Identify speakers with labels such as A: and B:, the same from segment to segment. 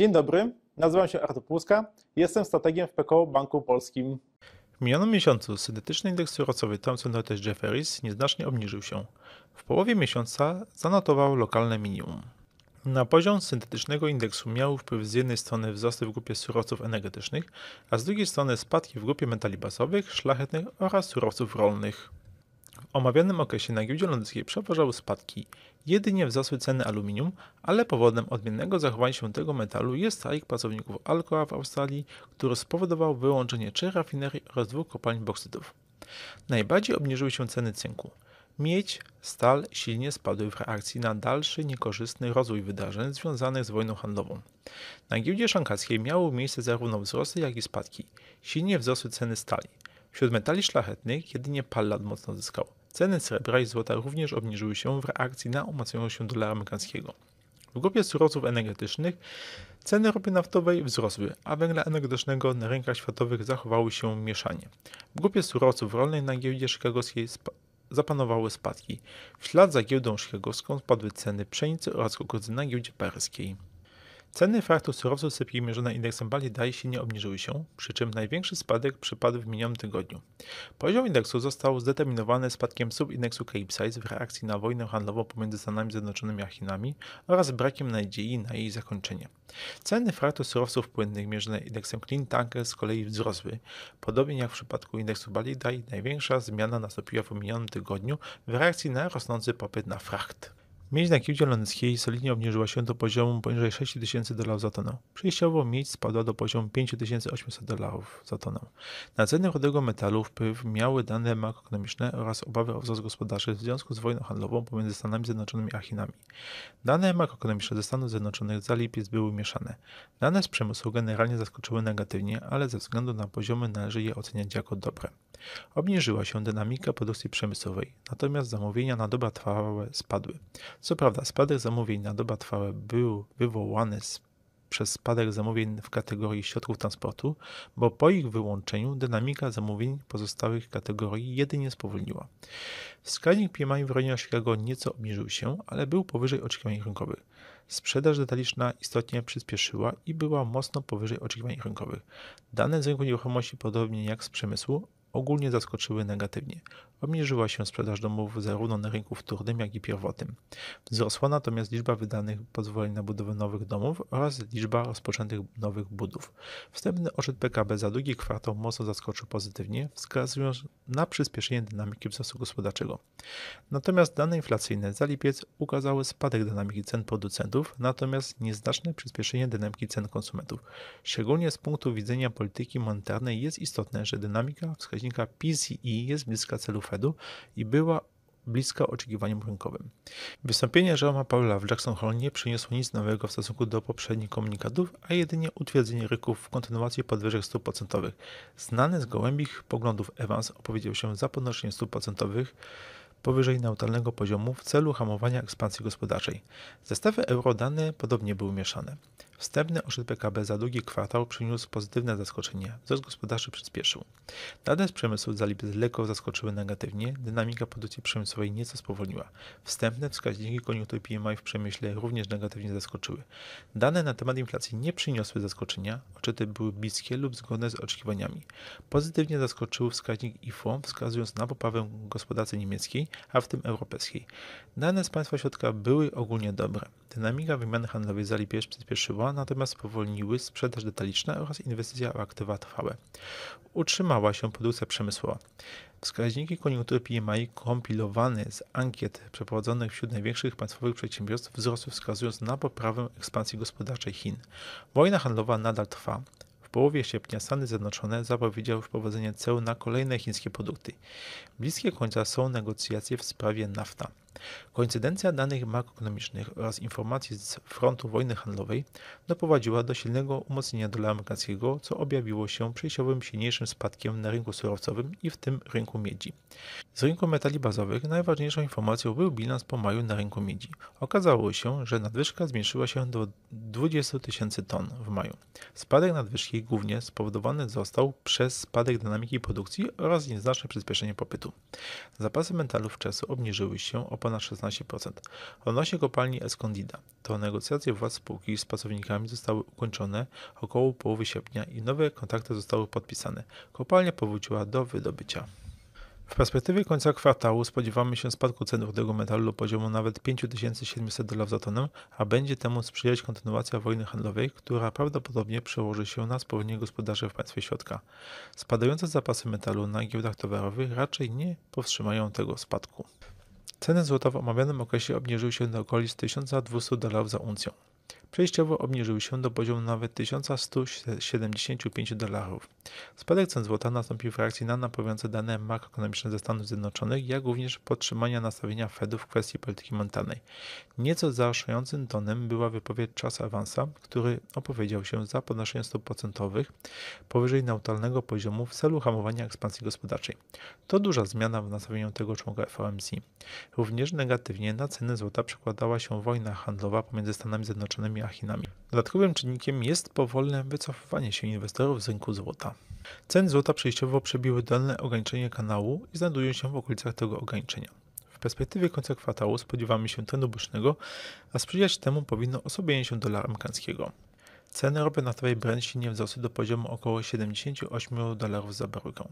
A: Dzień dobry, nazywam się Artur Płuska, jestem strategiem w PKO Banku Polskim. W minionym miesiącu syntetyczny indeks surowcowy Thomson Reuters Jefferies nieznacznie obniżył się. W połowie miesiąca zanotował lokalne minimum. Na poziom syntetycznego indeksu miały wpływ z jednej strony wzrosty w grupie surowców energetycznych, a z drugiej strony spadki w grupie metali basowych, szlachetnych oraz surowców rolnych omawianym okresie na giełdzie londyńskiej przeważały spadki. Jedynie wzrosły ceny aluminium, ale powodem odmiennego zachowania się tego metalu jest strajk pracowników Alcoa w Australii, który spowodował wyłączenie trzech rafinerii oraz dwóch kopalń boksytów. Najbardziej obniżyły się ceny cynku. Miedź, stal silnie spadły w reakcji na dalszy niekorzystny rozwój wydarzeń związanych z wojną handlową. Na giełdzie szankackiej miały miejsce zarówno wzrosty, jak i spadki. Silnie wzrosły ceny stali. Wśród metali szlachetnych jedynie pallad mocno zyskał. Ceny srebra i złota również obniżyły się w reakcji na umacniającą się dolara amerykańskiego. W grupie surowców energetycznych ceny ropy naftowej wzrosły, a węgla energetycznego na rynkach światowych zachowały się mieszanie. W grupie surowców rolnych na giełdzie chicagowskiej spa zapanowały spadki. W ślad za giełdą chicagowską spadły ceny pszenicy oraz kukurydzy na giełdzie paryskiej. Ceny fraktów surowców sypki mierzone indeksem Bali DAI silnie obniżyły się, przy czym największy spadek przypadł w minionym tygodniu. Poziom indeksu został zdeterminowany spadkiem subindeksu Capesize w reakcji na wojnę handlową pomiędzy Stanami Zjednoczonymi a Chinami oraz brakiem nadziei na jej zakończenie. Ceny fraktów surowców płynnych mierzone indeksem Clean Tanker z kolei wzrosły. Podobnie jak w przypadku indeksu Bali DAI, największa zmiana nastąpiła w minionym tygodniu w reakcji na rosnący popyt na fracht. Miedź na giełdzie londyńskiej solidnie obniżyła się do poziomu poniżej 6000 dolarów za tonę. Przejściowo miedź spadła do poziomu 5800 dolarów za tonę. Na ceny chudego metalu wpływ miały dane makroekonomiczne oraz obawy o wzrost gospodarczy w związku z wojną handlową pomiędzy Stanami Zjednoczonymi a Chinami. Dane makroekonomiczne ze Stanów Zjednoczonych za lipiec były mieszane. Dane z przemysłu generalnie zaskoczyły negatywnie, ale ze względu na poziomy należy je oceniać jako dobre. Obniżyła się dynamika produkcji przemysłowej, natomiast zamówienia na trwałe spadły. Co prawda, spadek zamówień na trwałe był wywołany z przez spadek zamówień w kategorii środków transportu, bo po ich wyłączeniu dynamika zamówień pozostałych kategorii jedynie spowolniła. Wskaźnik PMI w rejonie Chicago nieco obniżył się, ale był powyżej oczekiwań rynkowych. Sprzedaż detaliczna istotnie przyspieszyła i była mocno powyżej oczekiwań rynkowych. Dane z rynku nieruchomości, podobnie jak z przemysłu, ogólnie zaskoczyły negatywnie. Obniżyła się sprzedaż domów zarówno na rynku wtórnym, jak i pierwotnym. Wzrosła natomiast liczba wydanych pozwoleń na budowę nowych domów oraz liczba rozpoczętych nowych budów. Wstępny oszczęd PKB za długi kwartał mocno zaskoczył pozytywnie, wskazując na przyspieszenie dynamiki wzrostu gospodarczego. Natomiast dane inflacyjne za lipiec ukazały spadek dynamiki cen producentów, natomiast nieznaczne przyspieszenie dynamiki cen konsumentów. Szczególnie z punktu widzenia polityki monetarnej jest istotne, że dynamika wskaźnika PCE jest bliska celu Fedu i była bliska oczekiwaniom rynkowym. Wystąpienie Jeana Paula w Jackson Hole nie przyniosło nic nowego w stosunku do poprzednich komunikatów, a jedynie utwierdzenie ryków w kontynuacji podwyżek stóp procentowych. Znany z gołębich poglądów Evans opowiedział się za podnoszeniem stóp procentowych powyżej neutralnego poziomu w celu hamowania ekspansji gospodarczej. Zestawy eurodane podobnie były mieszane. Wstępny oszczyt PKB za drugi kwartał przyniósł pozytywne zaskoczenie. Wzrost gospodarczy przyspieszył. Dane z przemysłu zalipy lekko zaskoczyły negatywnie, dynamika produkcji przemysłowej nieco spowolniła. Wstępne wskaźniki koniunktury PMI w przemyśle również negatywnie zaskoczyły. Dane na temat inflacji nie przyniosły zaskoczenia, Oczyty były bliskie lub zgodne z oczekiwaniami. Pozytywnie zaskoczył wskaźnik IFO, wskazując na poprawę gospodarce niemieckiej, a w tym europejskiej. Dane z państwa środka były ogólnie dobre. Dynamika wymiany handlowej zalipież przyspieszyła, natomiast spowolniły sprzedaż detaliczna oraz inwestycja w aktywa trwałe. Utrzymała się produkcja przemysłowa. Wskaźniki koniunktury PMI kompilowane z ankiet przeprowadzonych wśród największych państwowych przedsiębiorstw wzrosły wskazując na poprawę ekspansji gospodarczej Chin. Wojna handlowa nadal trwa. W połowie sierpnia Stany Zjednoczone zapowiedziały wprowadzenie ceł na kolejne chińskie produkty. Bliskie końca są negocjacje w sprawie nafta. Koincydencja danych makroekonomicznych oraz informacji z frontu wojny handlowej doprowadziła do silnego umocnienia dolara amerykańskiego, co objawiło się przejściowym silniejszym spadkiem na rynku surowcowym i w tym rynku miedzi. Z rynku metali bazowych najważniejszą informacją był bilans po maju na rynku miedzi. Okazało się, że nadwyżka zmniejszyła się do 20 tysięcy ton w maju. Spadek nadwyżki głównie spowodowany został przez spadek dynamiki produkcji oraz nieznaczne przyspieszenie popytu. Zapasy metalów czasu obniżyły się o ponad 16%. Odnośnie kopalni Escondida, to negocjacje władz spółki z pracownikami zostały ukończone około połowy sierpnia i nowe kontakty zostały podpisane. Kopalnia powróciła do wydobycia. W perspektywie końca kwartału spodziewamy się spadku cen rudego metalu do poziomu nawet 5700 dolarów za tonę, a będzie temu sprzyjać kontynuacja wojny handlowej, która prawdopodobnie przełoży się na spowolnienie gospodarcze w państwie środka. Spadające zapasy metalu na giełdach towarowych raczej nie powstrzymają tego spadku. Ceny złota w omawianym okresie obniżyły się do okolic 1200 dolarów za uncję. Przejściowo obniżył się do poziomu nawet 1175 dolarów. Spadek cen złota nastąpił w reakcji na napowiące dane makroekonomiczne ze Stanów Zjednoczonych, jak również podtrzymania nastawienia Fedu w kwestii polityki monetarnej. Nieco zaostrzającym tonem była wypowiedź Charlesa Avansa, który opowiedział się za podnoszeniem stóp procentowych powyżej neutralnego poziomu w celu hamowania ekspansji gospodarczej. To duża zmiana w nastawieniu tego członka FOMC. Również negatywnie na ceny złota przekładała się wojna handlowa pomiędzy Stanami Zjednoczonymi a Chinami. Dodatkowym czynnikiem jest powolne wycofywanie się inwestorów z rynku złota. Ceny złota przejściowo przebiły dolne ograniczenie kanału i znajdują się w okolicach tego ograniczenia. W perspektywie końca kwartału spodziewamy się trendu bocznego, a sprzyjać temu powinno osłabienie się dolara amerykańskiego. Ceny ropy naftowej Brent silnie wzrosły do poziomu około 78 dolarów za baryłkę.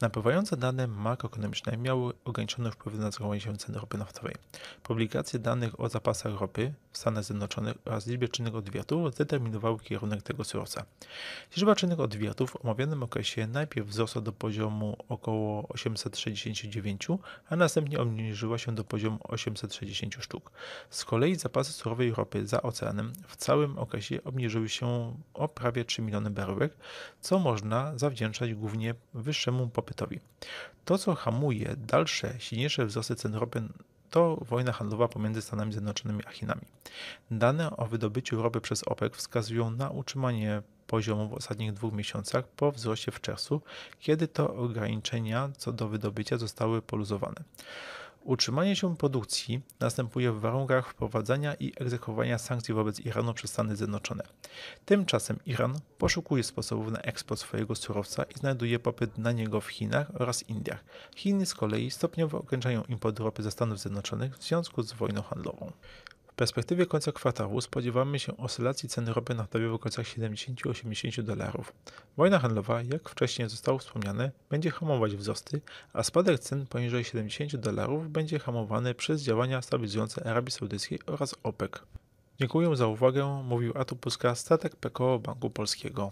A: Napływające dane makroekonomiczne miały ograniczony wpływ na zachowanie się cen ropy naftowej. Publikacje danych o zapasach ropy w Stanach Zjednoczonych oraz liczbie czynnych odwiertów zdeterminowały kierunek tego surowca. Liczba czynnych odwiertów w omawianym okresie najpierw wzrosła do poziomu około 869, a następnie obniżyła się do poziomu 860 sztuk. Z kolei zapasy surowej ropy za oceanem w całym okresie obniżyły się się o prawie 3 miliony baryłek, co można zawdzięczać głównie wyższemu popytowi. To, co hamuje dalsze, silniejsze wzrosty cen ropy to wojna handlowa pomiędzy Stanami Zjednoczonymi a Chinami. Dane o wydobyciu ropy przez OPEC wskazują na utrzymanie poziomu w ostatnich dwóch miesiącach po wzroście w czerwcu, kiedy to ograniczenia co do wydobycia zostały poluzowane. Utrzymanie się produkcji następuje w warunkach wprowadzania i egzekwowania sankcji wobec Iranu przez Stany Zjednoczone. Tymczasem Iran poszukuje sposobów na eksport swojego surowca i znajduje popyt na niego w Chinach oraz Indiach. Chiny z kolei stopniowo ograniczają import ropy ze Stanów Zjednoczonych w związku z wojną handlową perspektywie końca kwartału spodziewamy się oscylacji cen ropy naftowej w okolicach 70-80 dolarów. Wojna handlowa, jak wcześniej zostało wspomniane, będzie hamować wzrosty, a spadek cen poniżej 70 dolarów będzie hamowany przez działania stabilizujące Arabii Saudyjskiej oraz OPEC. Dziękuję za uwagę, mówił Atu Puska, statek PKO Banku Polskiego.